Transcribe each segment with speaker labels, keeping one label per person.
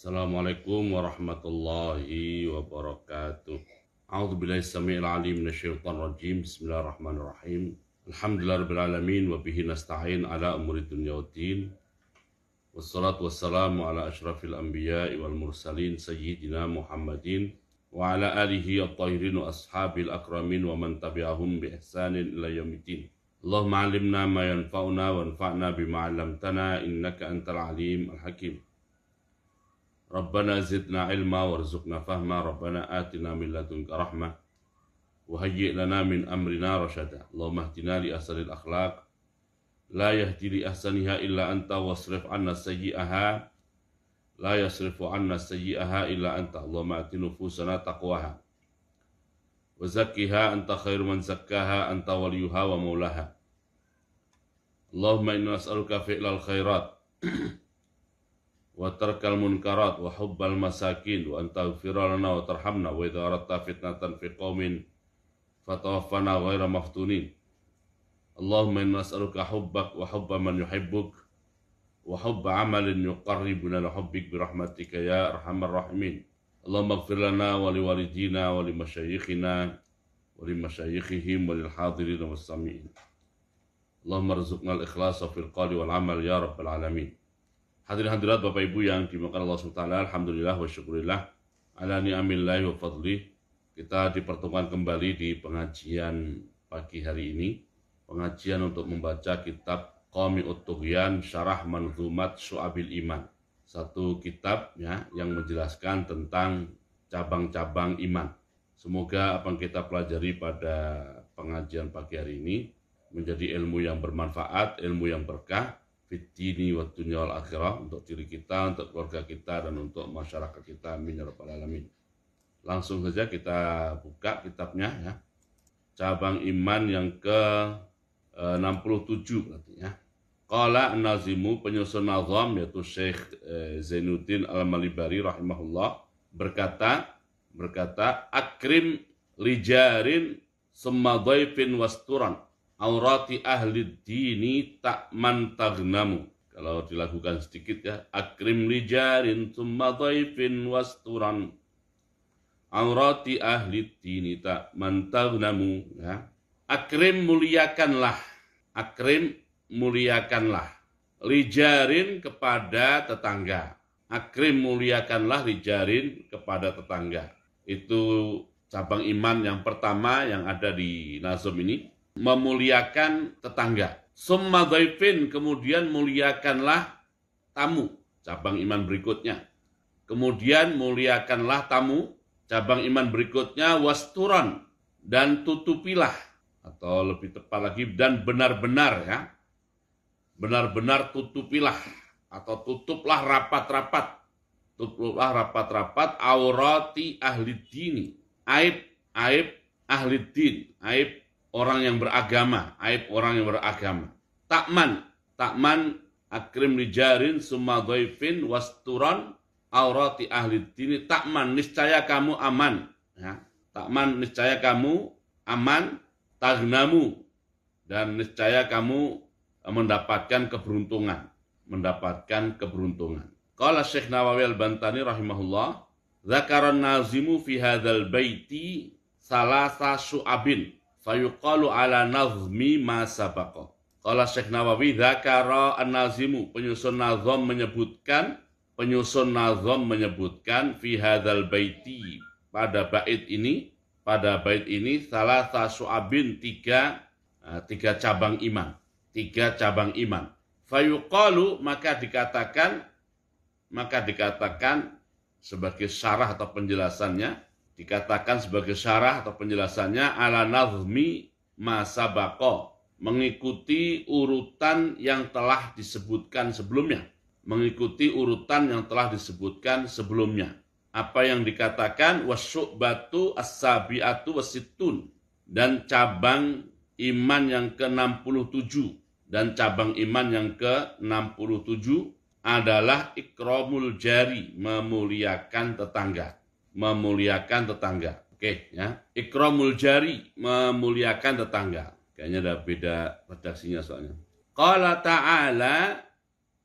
Speaker 1: Assalamualaikum warahmatullahi wabarakatuh. A'udzu billahi samiil alim minasyaitonir Bismillahirrahmanirrahim. Alhamdulillahirabbil alamin wa bihi nasta'in ala umuri dunya waddin. Wassalatu wassalamu ala asyrafil anbiya'i wal mursalin sayyidina Muhammadin wa ala alihi at wa ashabil akramin wa man tabi'ahum bi ihsanin ila yaumiddin. Allahumma 'allimna ma yanfa'una bima 'allamtana innaka antal al hakim. ربنا زدنا علما وارزقنا فهما ربنا آتنا من لدنك رحمة وهيئ لنا من أمرنا رشدا اللهم اهدنا لأحسن الأخلاق لا يهدي لأحسنها إلا أنت واصرف عنا سيئها لا يصرف عنا سيئها إلا أنت اللهم آت نفوسنا تقواها وزكها أنت خير من زكاها أنت وليها ومولاها اللهم إنا نسألك فعل الخيرات وترك المنكرات وحب المساكين وأن تغفر لنا وترحمنا وإذا أردت فتنة في قوم فتوفنا غير مفتونين اللهم إنا نسألك حبك وحب من يحبك وحب عمل يقربنا لحبك برحمتك يا أرحم الراحمين اللهم اغفر لنا ولوالدينا ولمشايخنا ولمشايخهم وللحاضرين والسامعين اللهم ارزقنا الإخلاص في القول والعمل يا رب العالمين Hadirin hadirat Bapak Ibu yang dimakan Allah SWT Alhamdulillah wa syukurillah Ala ni'amillahi wa fadli Kita dipertemukan kembali di pengajian pagi hari ini Pengajian untuk membaca kitab Qami Uttugyan Syarah Manzumat Su'abil Iman Satu kitab ya, yang menjelaskan tentang cabang-cabang iman Semoga apa yang kita pelajari pada pengajian pagi hari ini menjadi ilmu yang bermanfaat, ilmu yang berkah, fitini wa dunya wal akhirah untuk diri kita, untuk keluarga kita dan untuk masyarakat kita amin ya rabbal alamin. Langsung saja kita buka kitabnya ya. Cabang iman yang ke 67 e, berarti ya. Qala Nazimu penyusun nazam yaitu Syekh e, Zainuddin Al-Malibari rahimahullah berkata berkata akrim lijarin summa wasturan aurati ahli dini tak mantagnamu. Kalau dilakukan sedikit ya, akrim lijarin summa daifin wasturan. Aurati ahli dini tak mantagnamu. Ya. Akrim muliakanlah. Akrim muliakanlah. Lijarin kepada tetangga. Akrim muliakanlah lijarin kepada tetangga. Itu cabang iman yang pertama yang ada di Nazom ini memuliakan tetangga. Summa daifin, kemudian muliakanlah tamu. Cabang iman berikutnya. Kemudian muliakanlah tamu. Cabang iman berikutnya wasturan dan tutupilah atau lebih tepat lagi dan benar-benar ya. Benar-benar tutupilah atau tutuplah rapat-rapat. Tutuplah rapat-rapat aurati ahli dini. Aib aib ahli din, aib orang yang beragama, aib orang yang beragama. Takman, takman akrim lijarin summa dhaifin wasturan aurati ahli dini takman niscaya kamu aman ya. takman niscaya kamu aman tagnamu dan niscaya kamu mendapatkan keberuntungan mendapatkan keberuntungan Kala syekh nawawi al-bantani rahimahullah zakaran nazimu fi hadal baiti salasa suabin fayuqalu ala nazmi ma sabaqa. Kala Syekh Nawawi dzakara an-nazimu penyusun nazam menyebutkan penyusun nazam menyebutkan fi hadzal baiti pada bait ini pada bait ini salah su'abin tiga eh, tiga cabang iman tiga cabang iman fayuqalu maka dikatakan maka dikatakan sebagai syarah atau penjelasannya dikatakan sebagai syarah atau penjelasannya ala nazmi masabako mengikuti urutan yang telah disebutkan sebelumnya mengikuti urutan yang telah disebutkan sebelumnya apa yang dikatakan wasuk batu asabiatu wasitun dan cabang iman yang ke-67 dan cabang iman yang ke-67 adalah ikromul jari memuliakan tetangga memuliakan tetangga. Oke, ya. Ikramul jari memuliakan tetangga. Kayaknya ada beda redaksinya soalnya. Qala ta'ala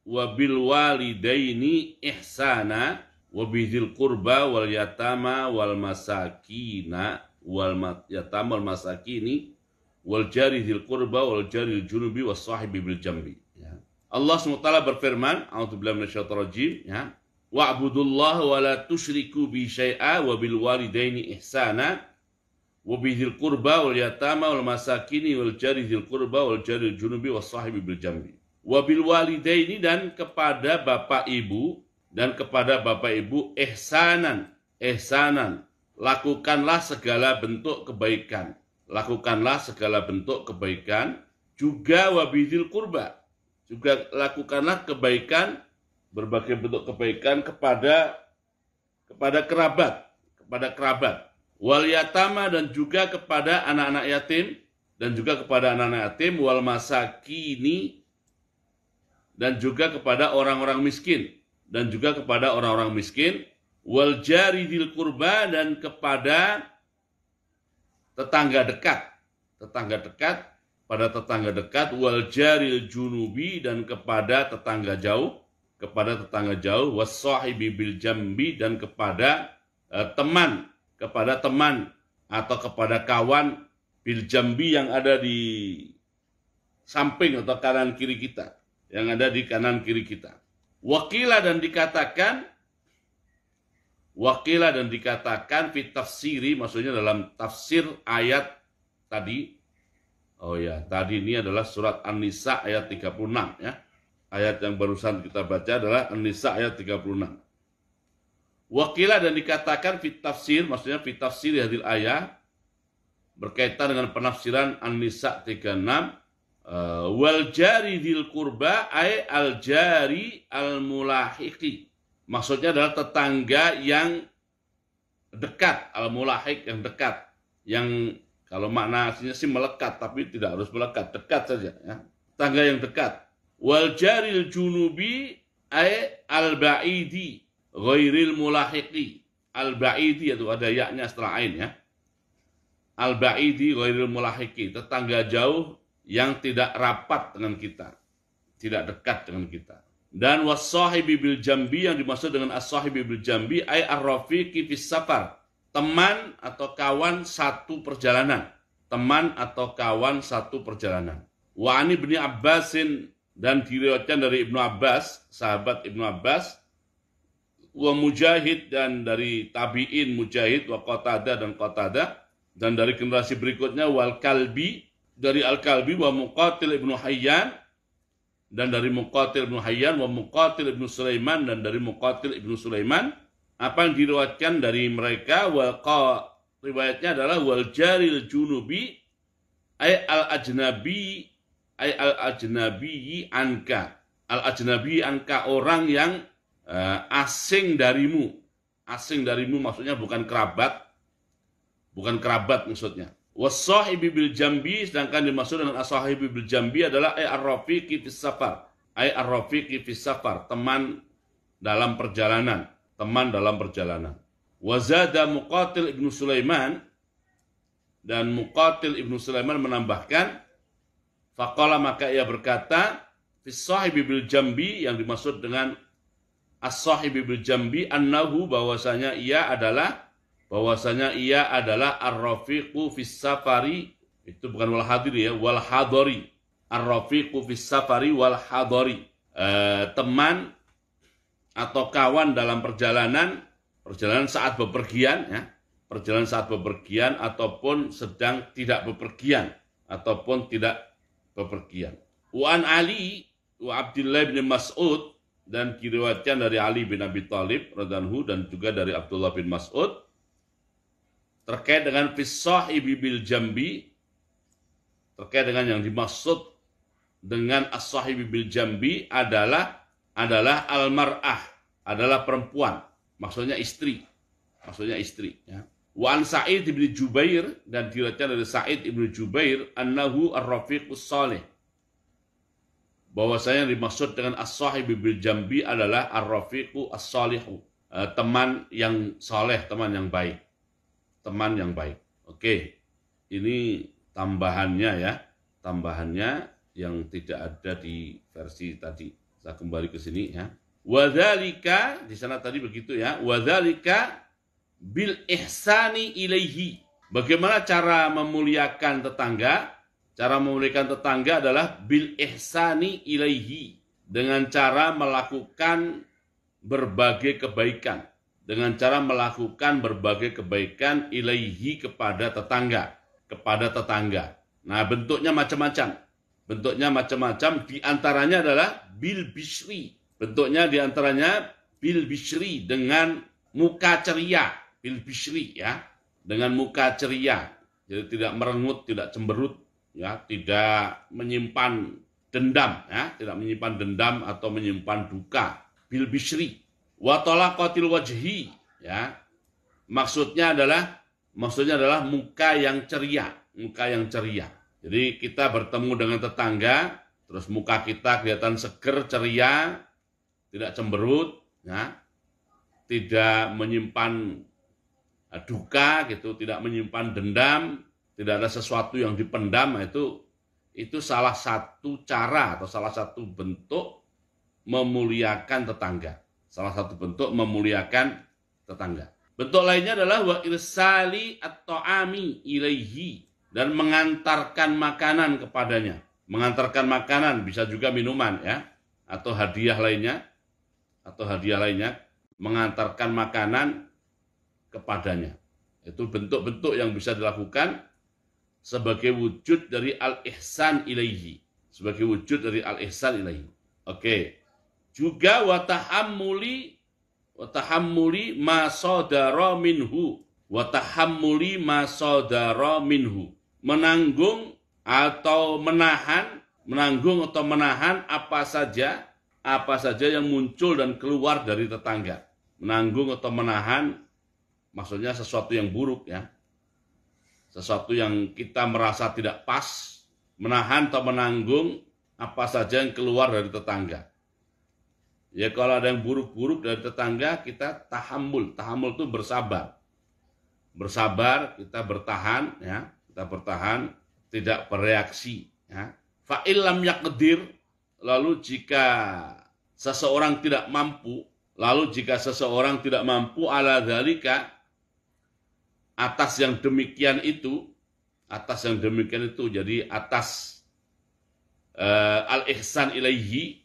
Speaker 1: wa bil walidaini ihsana wa bidhil qurba wal yatama wal masakina wal yatama wal masakini wal jari dzil qurba wal jari junubi was sahibi bil jambi ya. Allah SWT berfirman, a'udzubillahi minasyaitonir rajim ya wa'budullah wa la tusyriku bi syai'a wa bil walidaini ihsana wa bidhil qurba wal yatama wal masakini wal jari dzil qurba wal jari junubi was sahibi bil jambi wa bil walidaini dan kepada bapak ibu dan kepada bapak ibu ihsanan ihsanan lakukanlah segala bentuk kebaikan lakukanlah segala bentuk kebaikan juga wabidil kurba juga lakukanlah kebaikan berbagai bentuk kebaikan kepada kepada kerabat, kepada kerabat, wal yatama dan juga kepada anak-anak yatim dan juga kepada anak-anak yatim wal masakini dan juga kepada orang-orang miskin dan juga kepada orang-orang miskin wal jari dil kurba dan kepada tetangga dekat tetangga dekat pada tetangga dekat wal jaril junubi dan kepada tetangga jauh kepada tetangga jauh wasohibi bil jambi dan kepada eh, teman kepada teman atau kepada kawan bil jambi yang ada di samping atau kanan kiri kita yang ada di kanan kiri kita wakila dan dikatakan wakila dan dikatakan fit maksudnya dalam tafsir ayat tadi oh ya tadi ini adalah surat An-Nisa ayat 36 ya Ayat yang barusan kita baca adalah An-Nisa ayat 36. Wakilah dan dikatakan fit maksudnya fit tafsir hadil ayat berkaitan dengan penafsiran An-Nisa 36 Uh, eh, wal jari dil kurba ay al jari al mulahiki maksudnya adalah tetangga yang dekat al mulahik yang dekat yang kalau makna aslinya sih melekat tapi tidak harus melekat dekat saja ya tetangga yang dekat wal jaril junubi ay al ba'idi ghairil mulahiqi al ba'idi itu ada yaknya setelah ain ya al ba'idi ghairil mulahiqi tetangga jauh yang tidak rapat dengan kita tidak dekat dengan kita dan wasahibi bil jambi yang dimaksud dengan as-sahibi bil jambi ay ar-rafiqi fis safar teman atau kawan satu perjalanan teman atau kawan satu perjalanan wa ani bin abbasin dan diriwayatkan dari Ibnu Abbas, sahabat Ibnu Abbas, wa Mujahid dan dari tabi'in Mujahid wa Qatada dan Qatada dan dari generasi berikutnya wal Kalbi dari Al Kalbi wa Muqatil Ibnu Hayyan dan dari Muqatil Ibnu Hayyan wa Muqatil Ibnu Sulaiman dan dari Muqatil Ibnu Sulaiman apa yang diriwayatkan dari mereka wa riwayatnya adalah wal Jaril Junubi ay al Ajnabi ay al ajnabi anka al ajnabi anka orang yang uh, asing darimu asing darimu maksudnya bukan kerabat bukan kerabat maksudnya wasahibi bil jambi sedangkan dimaksud dengan asahibi bil jambi adalah ay eh, arrafiqi fis safar ay arrafiqi fis safar teman dalam perjalanan teman dalam perjalanan wazada muqatil ibnu sulaiman dan muqatil ibnu sulaiman menambahkan Fakola maka ia berkata, Fisahibi bil jambi yang dimaksud dengan as-sahibi bil jambi annahu bahwasanya ia adalah bahwasanya ia adalah ar-rafiqu fis safari itu bukan wal hadir ya wal hadori ar-rafiqu fis safari wal hadori e, teman atau kawan dalam perjalanan perjalanan saat bepergian ya perjalanan saat bepergian ataupun sedang tidak bepergian ataupun tidak pepergian. Wan Ali wa Abdullah bin Mas'ud dan diriwayatkan dari Ali bin Abi Thalib radhanhu dan juga dari Abdullah bin Mas'ud terkait dengan fisah bil jambi terkait dengan yang dimaksud dengan asah sahibi bil jambi adalah adalah almarah adalah perempuan maksudnya istri maksudnya istri ya Wan Sa'id ibn Jubair dan diriwayatkan dari Sa'id ibn Jubair annahu ar-rafiqus salih. Bahwasanya yang dimaksud dengan as-sahib bil jambi adalah ar-rafiqu as-salihu, eh, teman yang saleh, teman yang baik. Teman yang baik. Oke. Ini tambahannya ya, tambahannya yang tidak ada di versi tadi. Saya kembali ke sini ya. Wadzalika di sana tadi begitu ya. Wadzalika bil ihsani ilaihi. Bagaimana cara memuliakan tetangga? Cara memuliakan tetangga adalah bil ihsani ilaihi dengan cara melakukan berbagai kebaikan, dengan cara melakukan berbagai kebaikan ilaihi kepada tetangga, kepada tetangga. Nah, bentuknya macam-macam. Bentuknya macam-macam di antaranya adalah bil bisri Bentuknya di antaranya bil bisri dengan muka ceria, bil bishri ya dengan muka ceria jadi tidak merengut tidak cemberut ya tidak menyimpan dendam ya tidak menyimpan dendam atau menyimpan duka bil bishri wa talaqatil wajhi ya maksudnya adalah maksudnya adalah muka yang ceria muka yang ceria jadi kita bertemu dengan tetangga terus muka kita kelihatan seger ceria tidak cemberut ya tidak menyimpan Nah, duka gitu, tidak menyimpan dendam, tidak ada sesuatu yang dipendam nah, itu itu salah satu cara atau salah satu bentuk memuliakan tetangga. Salah satu bentuk memuliakan tetangga. Bentuk lainnya adalah wa irsali atau ami ilaihi dan mengantarkan makanan kepadanya. Mengantarkan makanan bisa juga minuman ya atau hadiah lainnya atau hadiah lainnya mengantarkan makanan kepadanya. Itu bentuk-bentuk yang bisa dilakukan sebagai wujud dari al-ihsan ilaihi. Sebagai wujud dari al-ihsan ilaihi. Oke. Juga watahammuli watahammuli masodara minhu. Watahammuli masodara minhu. Menanggung atau menahan, menanggung atau menahan apa saja apa saja yang muncul dan keluar dari tetangga. Menanggung atau menahan maksudnya sesuatu yang buruk ya. Sesuatu yang kita merasa tidak pas, menahan atau menanggung apa saja yang keluar dari tetangga. Ya kalau ada yang buruk-buruk dari tetangga, kita tahammul. Tahammul itu bersabar. Bersabar, kita bertahan, ya kita bertahan, tidak bereaksi. Ya. Fa'ilam yakdir, lalu jika seseorang tidak mampu, lalu jika seseorang tidak mampu ala dalika, atas yang demikian itu atas yang demikian itu jadi atas uh, eh, al ihsan ilaihi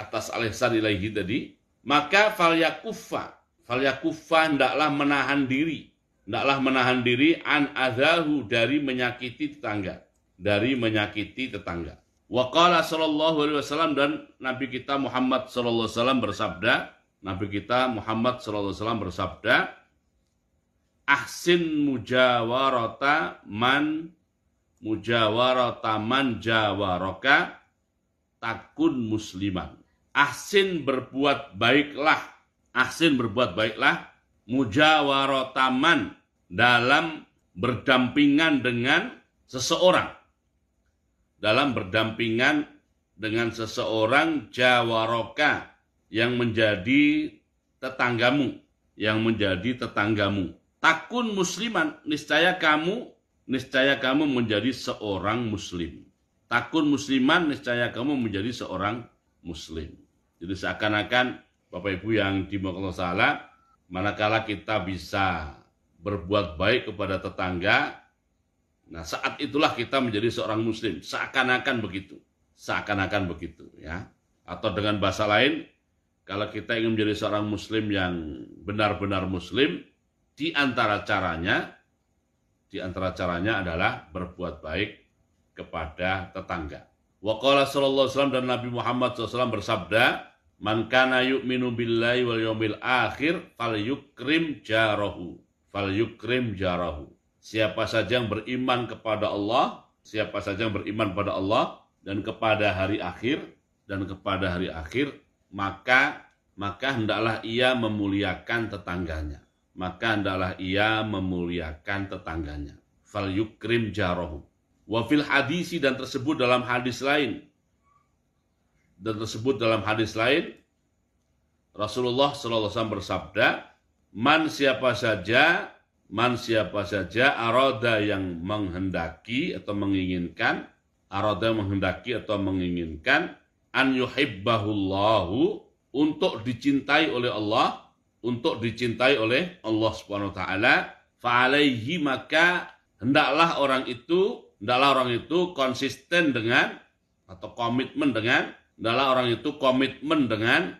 Speaker 1: atas al ihsan ilaihi tadi maka fal yakufa fal hendaklah menahan diri hendaklah menahan diri an azahu dari menyakiti tetangga dari menyakiti tetangga Waqala sallallahu alaihi wasallam dan Nabi kita Muhammad sallallahu alaihi wasallam bersabda, Nabi kita Muhammad sallallahu alaihi wasallam bersabda, ahsin mujawarata man mujawarata man jawaroka takun musliman. Ahsin berbuat baiklah, ahsin berbuat baiklah mujawarotaman dalam berdampingan dengan seseorang. Dalam berdampingan dengan seseorang jawaroka yang menjadi tetanggamu, yang menjadi tetanggamu takun musliman niscaya kamu niscaya kamu menjadi seorang muslim takun musliman niscaya kamu menjadi seorang muslim jadi seakan-akan Bapak Ibu yang dimaksud salah manakala kita bisa berbuat baik kepada tetangga nah saat itulah kita menjadi seorang muslim seakan-akan begitu seakan-akan begitu ya atau dengan bahasa lain kalau kita ingin menjadi seorang muslim yang benar-benar muslim di antara caranya, di antara caranya adalah berbuat baik kepada tetangga. Waqala sallallahu alaihi wasallam dan Nabi Muhammad SAW bersabda, Man kana yu'minu billahi wal yawmil akhir falyukrim jarahu. Falyukrim jarahu. Siapa saja yang beriman kepada Allah, siapa saja yang beriman pada Allah dan kepada hari akhir dan kepada hari akhir, maka maka hendaklah ia memuliakan tetangganya maka adalah ia memuliakan tetangganya. Fal yukrim jarohu. Wafil hadisi dan tersebut dalam hadis lain. Dan tersebut dalam hadis lain, Rasulullah SAW bersabda, Man siapa saja, man siapa saja aroda yang menghendaki atau menginginkan, aroda yang menghendaki atau menginginkan, an yuhibbahullahu untuk dicintai oleh Allah, untuk dicintai oleh Allah Subhanahu wa taala, maka hendaklah orang itu hendaklah orang itu konsisten dengan atau komitmen dengan hendaklah orang itu komitmen dengan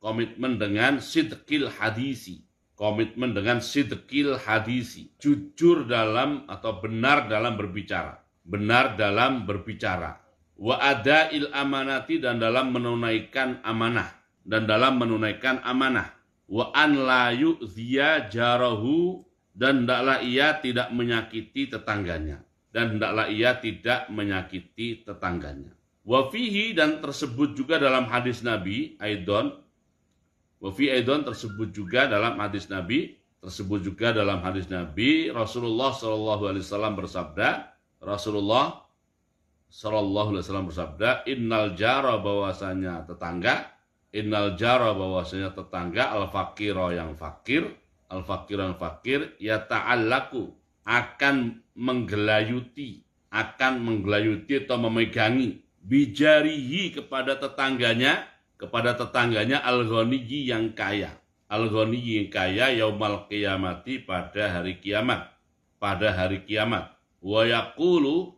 Speaker 1: komitmen dengan sidqil hadisi komitmen dengan sidqil hadisi, jujur dalam atau benar dalam berbicara, benar dalam berbicara, wa ada il amanati dan dalam menunaikan amanah dan dalam menunaikan amanah wa an la yu'dhiya jarahu dan hendaklah ia tidak menyakiti tetangganya dan hendaklah ia tidak menyakiti tetangganya wa fihi dan tersebut juga dalam hadis Nabi aidon wa fi aidon tersebut juga dalam hadis Nabi tersebut juga dalam hadis Nabi Rasulullah sallallahu alaihi wasallam bersabda Rasulullah sallallahu alaihi wasallam bersabda innal jara bahwasanya tetangga innal jara bahwasanya tetangga al fakiro yang fakir al fakir yang fakir ya ta'allaku akan menggelayuti akan menggelayuti atau memegangi bijarihi kepada tetangganya kepada tetangganya al ghaniyi yang kaya al ghaniyi yang kaya yaumal kiamati pada hari kiamat pada hari kiamat wa yaqulu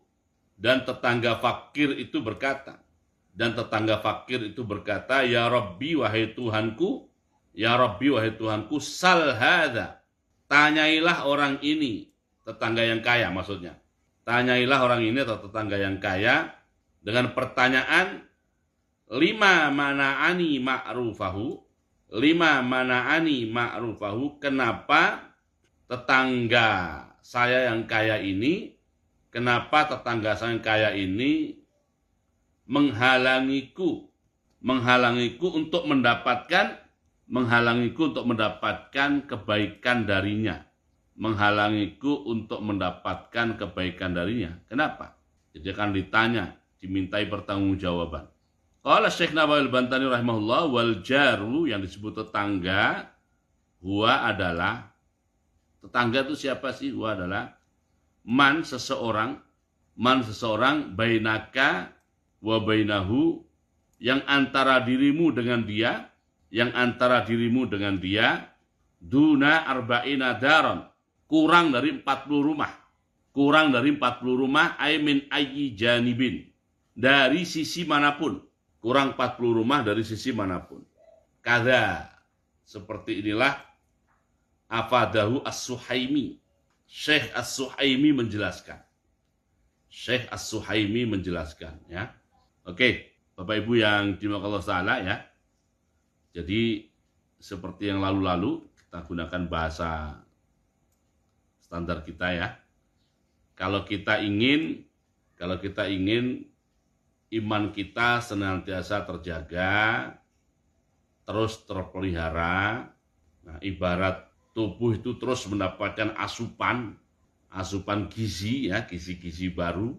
Speaker 1: dan tetangga fakir itu berkata dan tetangga fakir itu berkata, Ya Rabbi, wahai Tuhanku, Ya Rabbi, wahai Tuhanku, sal hadha. Tanyailah orang ini, tetangga yang kaya maksudnya. Tanyailah orang ini atau tetangga yang kaya, dengan pertanyaan, Lima mana ani ma'rufahu, Lima mana ani ma'rufahu, kenapa tetangga saya yang kaya ini, kenapa tetangga saya yang kaya ini menghalangiku menghalangiku untuk mendapatkan menghalangiku untuk mendapatkan kebaikan darinya menghalangiku untuk mendapatkan kebaikan darinya kenapa jadi akan ditanya dimintai pertanggungjawaban Qala Syekh Nawawi Bantani rahimahullah wal jaru yang disebut tetangga huwa adalah tetangga itu siapa sih? Huwa adalah man seseorang man seseorang bainaka Wabainahu yang antara dirimu dengan dia, yang antara dirimu dengan dia, duna arba'ina daron, kurang dari 40 rumah. Kurang dari 40 rumah, min ayyi janibin. Dari sisi manapun. Kurang 40 rumah dari sisi manapun. Kada, seperti inilah, afadahu as-suhaimi. Syekh as-suhaimi menjelaskan. Syekh as-suhaimi menjelaskan, ya. Oke, Bapak Ibu yang dimakan Allah Ta'ala ya. Jadi seperti yang lalu-lalu kita gunakan bahasa standar kita ya. Kalau kita ingin kalau kita ingin iman kita senantiasa terjaga, terus terpelihara, nah, ibarat tubuh itu terus mendapatkan asupan, asupan gizi ya, gizi-gizi baru,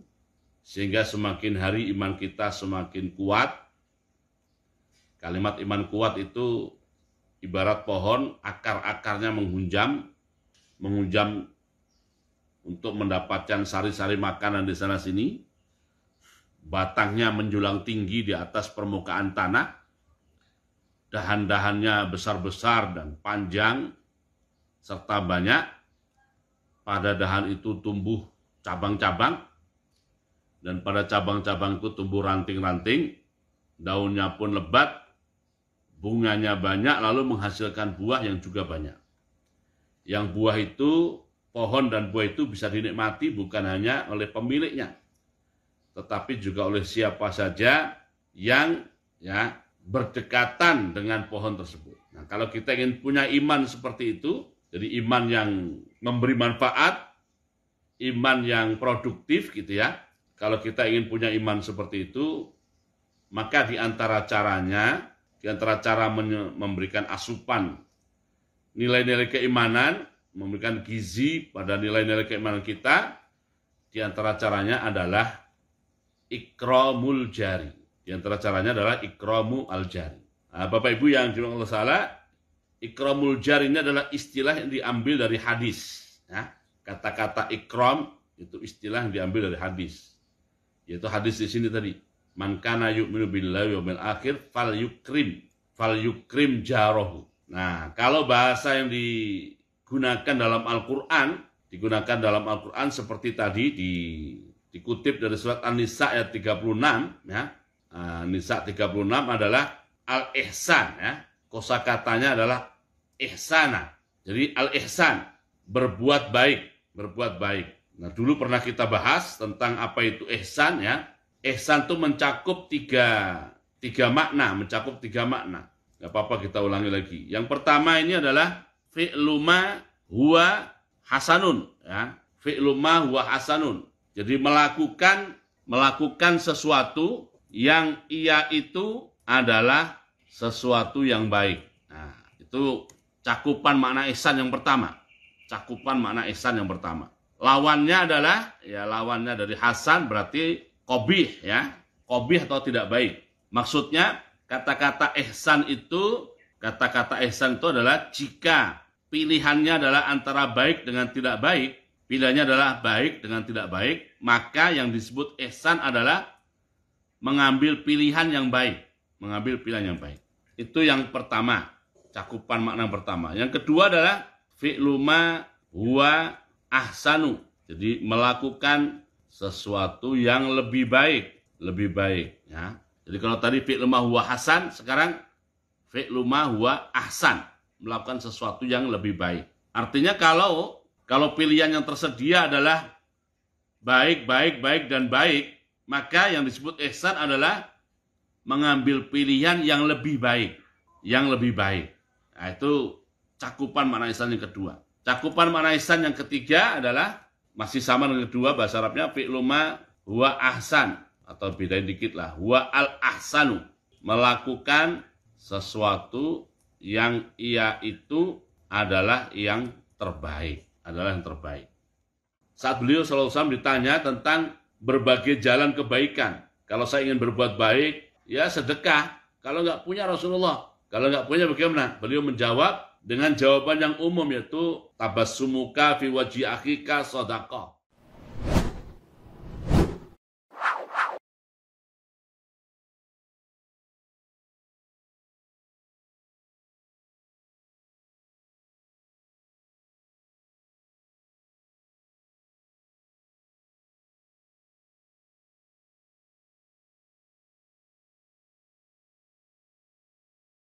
Speaker 1: sehingga semakin hari iman kita semakin kuat. Kalimat iman kuat itu ibarat pohon, akar-akarnya menghunjam, menghunjam untuk mendapatkan sari-sari makanan di sana sini. Batangnya menjulang tinggi di atas permukaan tanah. Dahan-dahannya besar-besar dan panjang serta banyak. Pada dahan itu tumbuh cabang-cabang dan pada cabang-cabangku tumbuh ranting-ranting, daunnya pun lebat, bunganya banyak, lalu menghasilkan buah yang juga banyak. Yang buah itu, pohon dan buah itu bisa dinikmati bukan hanya oleh pemiliknya, tetapi juga oleh siapa saja yang ya berdekatan dengan pohon tersebut. Nah, kalau kita ingin punya iman seperti itu, jadi iman yang memberi manfaat, iman yang produktif gitu ya, kalau kita ingin punya iman seperti itu, maka di antara caranya, di antara cara memberikan asupan nilai-nilai keimanan, memberikan gizi pada nilai-nilai keimanan kita, di antara caranya adalah ikramul jari. Di antara caranya adalah ikramu al jari. Nah, Bapak Ibu yang cuma Allah salah, ikramul jari ini adalah istilah yang diambil dari hadis. kata ya, kata-kata ikrom itu istilah yang diambil dari hadis. Yaitu hadis di sini tadi. Man kana yu'minu billahi wa akhir fal yukrim. Fal yukrim jarohu. Nah, kalau bahasa yang digunakan dalam Al-Quran, digunakan dalam Al-Quran seperti tadi di, dikutip dari surat An-Nisa ayat 36, ya. an ah, Nisa 36 adalah al-ihsan, ya. Kosa adalah ihsana. Jadi al-ihsan, berbuat baik, berbuat baik. Nah, dulu pernah kita bahas tentang apa itu ihsan ya. Ihsan itu mencakup tiga, tiga makna, mencakup tiga makna. Gak apa-apa kita ulangi lagi. Yang pertama ini adalah fi'luma huwa hasanun. Ya. Fi'luma huwa hasanun. Jadi melakukan melakukan sesuatu yang ia itu adalah sesuatu yang baik. Nah, itu cakupan makna ihsan yang pertama. Cakupan makna ihsan yang pertama lawannya adalah ya lawannya dari Hasan berarti kobih ya kobih atau tidak baik maksudnya kata-kata ihsan itu kata-kata ihsan itu adalah jika pilihannya adalah antara baik dengan tidak baik pilihannya adalah baik dengan tidak baik maka yang disebut ihsan adalah mengambil pilihan yang baik mengambil pilihan yang baik itu yang pertama cakupan makna yang pertama yang kedua adalah fi'luma huwa ahsanu. Jadi melakukan sesuatu yang lebih baik, lebih baik ya. Jadi kalau tadi fi'lu ma huwa hasan, sekarang fi'lu ma huwa ahsan, melakukan sesuatu yang lebih baik. Artinya kalau kalau pilihan yang tersedia adalah baik, baik, baik dan baik, maka yang disebut ihsan adalah mengambil pilihan yang lebih baik, yang lebih baik. Nah, itu cakupan mana ihsan yang kedua. Cakupan makna ihsan yang ketiga adalah masih sama dengan kedua bahasa Arabnya fi'luma huwa ahsan atau bedain dikit lah huwa al ahsanu melakukan sesuatu yang ia itu adalah yang terbaik adalah yang terbaik. Saat beliau SAW ditanya tentang berbagai jalan kebaikan. Kalau saya ingin berbuat baik, ya sedekah. Kalau nggak punya Rasulullah, kalau nggak punya bagaimana? Beliau menjawab, dengan jawaban yang umum yaitu tabasumuka fi waji akhika